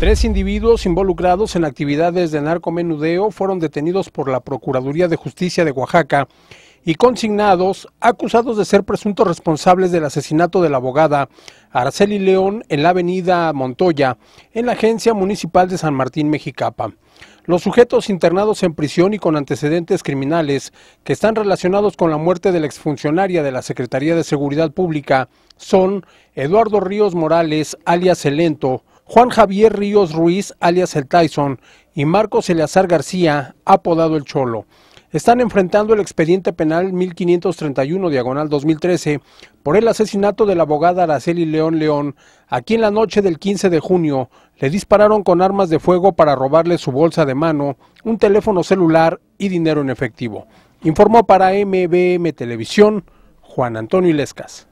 Tres individuos involucrados en actividades de narcomenudeo fueron detenidos por la Procuraduría de Justicia de Oaxaca y consignados, acusados de ser presuntos responsables del asesinato de la abogada Araceli León en la avenida Montoya, en la Agencia Municipal de San Martín Mexicapa. Los sujetos internados en prisión y con antecedentes criminales que están relacionados con la muerte de la exfuncionaria de la Secretaría de Seguridad Pública son Eduardo Ríos Morales, alias Elento, Juan Javier Ríos Ruiz, alias el Tyson, y Marcos Eleazar García, apodado el Cholo están enfrentando el expediente penal 1531 diagonal 2013 por el asesinato de la abogada Araceli León León, a quien la noche del 15 de junio le dispararon con armas de fuego para robarle su bolsa de mano, un teléfono celular y dinero en efectivo. Informó para MBM Televisión Juan Antonio Ilescas.